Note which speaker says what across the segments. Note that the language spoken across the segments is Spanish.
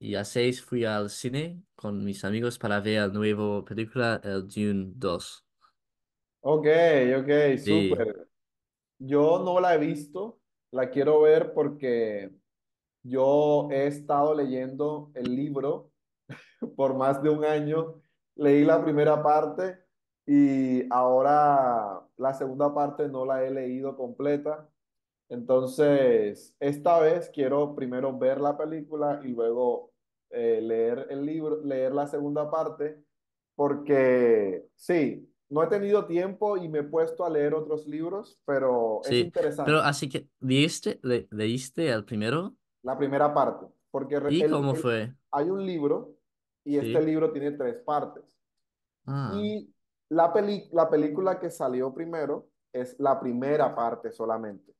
Speaker 1: Y a seis fui al cine con mis amigos para ver la nueva película, el Dune 2. Ok, ok, super.
Speaker 2: Yo no la he visto, la quiero ver porque yo he estado leyendo el libro por más de un año. Leí la primera parte y ahora la segunda parte no la he leído completa. Entonces, esta vez quiero primero ver la película y luego eh, leer el libro, leer la segunda parte, porque sí, no he tenido tiempo y me he puesto a leer otros libros, pero sí, es interesante. Pero
Speaker 1: así que, ¿leíste, ¿leíste el primero?
Speaker 2: La primera parte, porque ¿Y fue? hay un libro y este libro tiene tres partes.
Speaker 1: Ah. Y
Speaker 2: la, peli la película que salió primero es la primera parte solamente.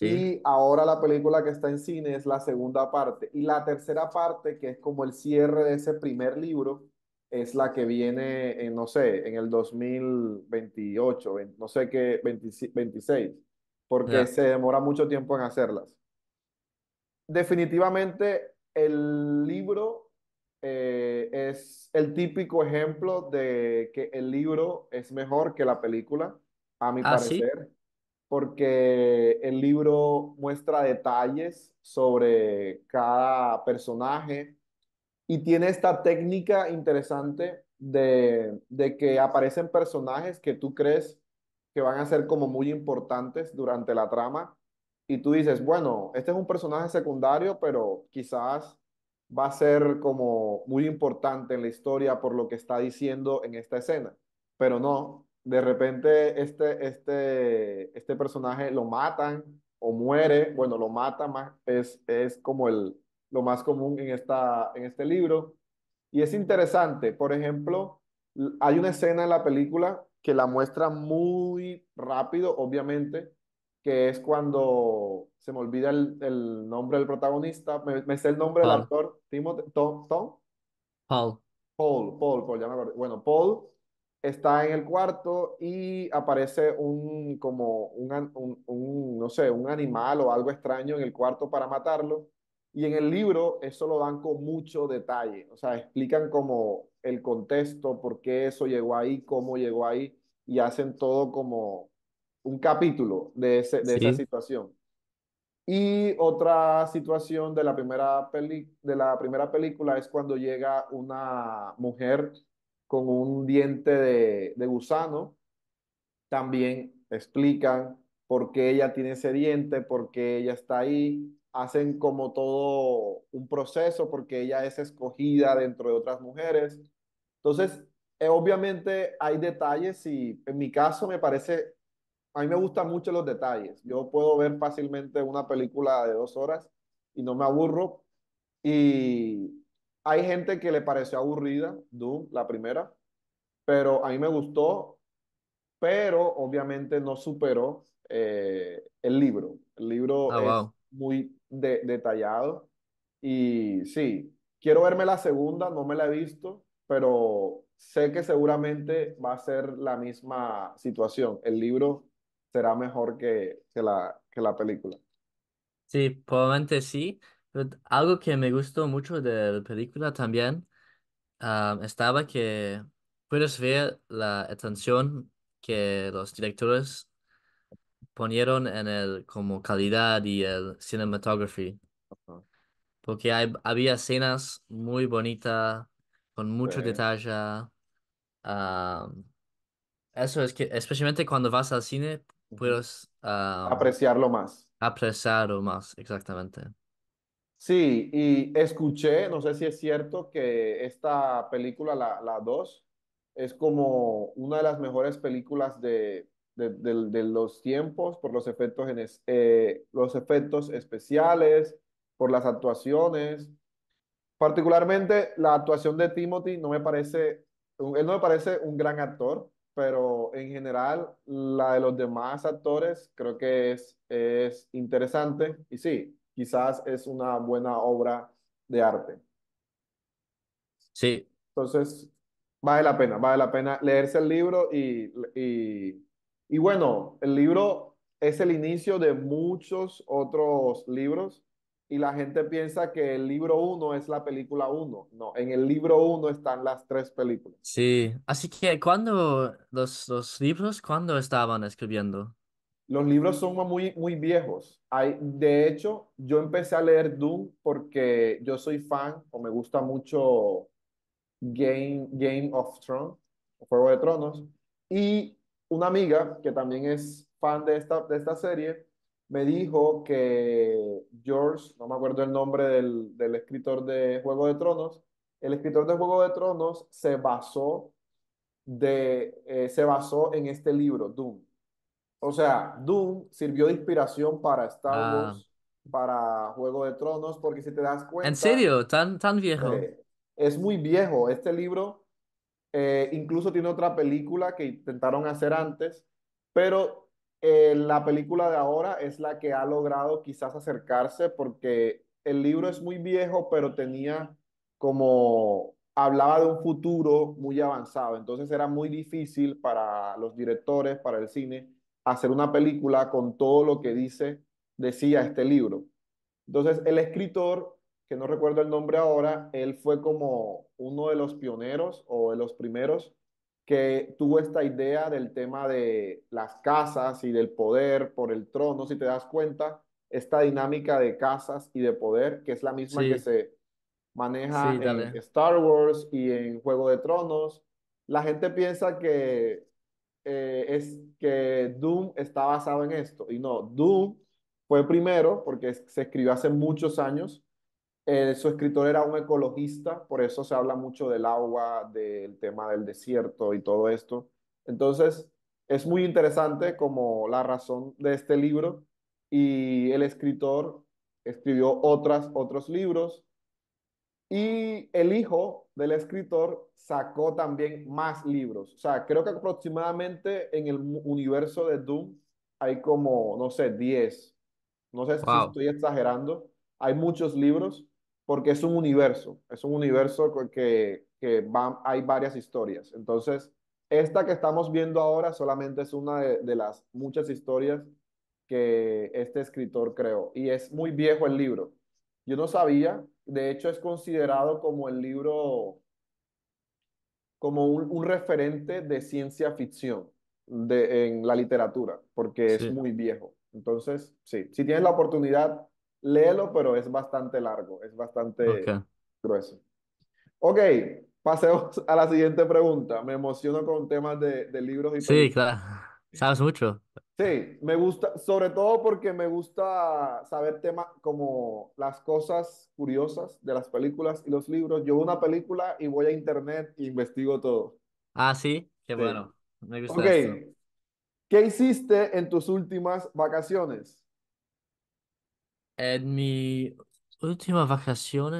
Speaker 2: Y ahora la película que está en cine es la segunda parte. Y la tercera parte, que es como el cierre de ese primer libro, es la que viene, no sé, en el 2028, no sé qué, 26, porque se demora mucho tiempo en hacerlas. Definitivamente el libro eh, es el típico ejemplo de que el libro es mejor que la película, a mi ah, parecer. ¿sí? porque el libro muestra detalles sobre cada personaje y tiene esta técnica interesante de, que aparecen personajes que tú crees que van a ser como muy importantes durante la trama y tú dices, bueno, este es un personaje secundario, pero quizás va a ser como muy importante en la historia por lo que está diciendo en esta escena. Pero no, de repente este, este, este personaje lo matan o muere, bueno, lo mata es, es como el, lo más común en, esta, en este libro. Y es interesante, por ejemplo, hay una escena en la película que la muestra muy rápido, obviamente, que es cuando se me olvida el, nombre del protagonista, me, sé el nombre del actor, Timothy, Tom,
Speaker 1: Paul.
Speaker 2: Paul, Paul, ya me Bueno, Paul está en el cuarto y aparece un, como un, no sé, un animal o algo extraño en el cuarto para matarlo. Y en el libro eso lo dan con mucho detalle, o sea, explican como el contexto, por qué eso llegó ahí, cómo llegó ahí, y hacen todo como un capítulo de, esa situación. Y otra situación de la, primera peli de la primera película es cuando llega una mujer con un diente de, gusano. También explican por qué ella tiene ese diente, por qué ella está ahí. Hacen como todo un proceso porque ella es escogida dentro de otras mujeres. Entonces, eh, obviamente hay detalles y en mi caso me parece, a mí me gustan mucho los detalles. Yo puedo ver fácilmente una película de dos horas y no me aburro. Y hay gente que le pareció aburrida, Doom, la primera, pero a mí me gustó, pero obviamente no superó eh, el libro. El libro ah, es muy detallado y sí, quiero verme la segunda, no me la he visto, pero sé que seguramente va a ser la misma situación. El libro será mejor que, la, que la película.
Speaker 1: Sí, probablemente sí algo que me gustó mucho de la película también ah, estaba que puedes ver la atención que los directores ponieron en el como calidad y el cinematography. Porque había escenas muy bonitas, con mucho detalle. Ah, eso es que, especialmente cuando vas al cine, puedes ah, Apreciarlo más. apreciarlo más, exactamente.
Speaker 2: Sí, y escuché, no sé si es cierto, que esta película, la 2, es como una de las mejores películas de, de, los tiempos por los efectos, en eh, los efectos especiales, por las actuaciones. Particularmente la actuación de Timothy no me parece, él no me parece un gran actor, pero en general la de los demás actores creo que es, es interesante y sí, quizás es una buena obra de arte. Sí. Entonces, vale la pena, vale la pena leerse el libro y, y, bueno, el libro es el inicio de muchos otros libros y la gente piensa que el libro uno es la película uno. No, en el libro uno están las tres películas.
Speaker 1: Sí, así que ¿cuándo los, los libros, cuándo estaban escribiendo? Los libros son
Speaker 2: muy, muy viejos. Hay, de hecho, yo empecé a leer Doom porque yo soy fan o me gusta mucho Game, Game of Thrones, Juego de Tronos. Y una amiga que también es fan de esta, esta serie me dijo que George, no me acuerdo el nombre del, escritor de Juego de Tronos, el escritor de Juego de Tronos se basó, de, eh, se basó en este libro, Doom. O sea, Doom sirvió de inspiración
Speaker 1: para Star ah. Wars,
Speaker 2: para Juego de Tronos, porque si te das cuenta... ¿En serio?
Speaker 1: ¿Tan, tan viejo? Eh,
Speaker 2: es muy viejo. Este libro eh, incluso tiene otra película que intentaron hacer antes, pero eh, la película de ahora es la que ha logrado quizás acercarse porque el libro es muy viejo, pero tenía como hablaba de un futuro muy avanzado, entonces era muy difícil para los directores, para el cine, hacer una película con todo lo que dice, decía este libro. Entonces, el escritor, que no recuerdo el nombre ahora, él fue como uno de los pioneros o de los primeros que tuvo esta idea del tema de las casas y del poder por el trono, si te das cuenta, esta dinámica de casas y de poder, que es la misma que se maneja en Star Wars y en Juego de Tronos. La gente piensa que eh, es que Doom está basado en esto. Y no, Doom fue primero porque se escribió hace muchos años. Eh, su escritor era un ecologista, por eso se habla mucho del agua, del tema del desierto y todo esto. Entonces, es muy interesante como la razón de este libro y el escritor escribió otras, otros libros y el hijo del escritor sacó también más libros. O sea, creo que aproximadamente en el universo de Doom hay como, no sé, 10. No sé si estoy exagerando. Hay muchos libros porque es un universo. Es un universo que, que va, hay varias historias. Entonces, esta que estamos viendo ahora solamente es una de las muchas historias que este escritor creó. Y es muy viejo el libro. Yo no sabía, de hecho es considerado como el libro, como un, referente de ciencia ficción de, en la literatura, porque es muy viejo. Entonces, sí, si tienes la oportunidad, léelo, pero es bastante largo, es bastante grueso. Ok, pasemos a la siguiente pregunta. Me emociono con temas de, de libros y... Sí,
Speaker 1: claro. Sabes mucho.
Speaker 2: Sí, me gusta, sobre todo porque me gusta saber temas como las cosas curiosas de las películas y los libros. Yo veo una película y voy a internet e investigo todo.
Speaker 1: Ah, sí, qué bueno. Me gusta. Ok,
Speaker 2: ¿qué hiciste en tus últimas vacaciones?
Speaker 1: En mi últimas vacaciones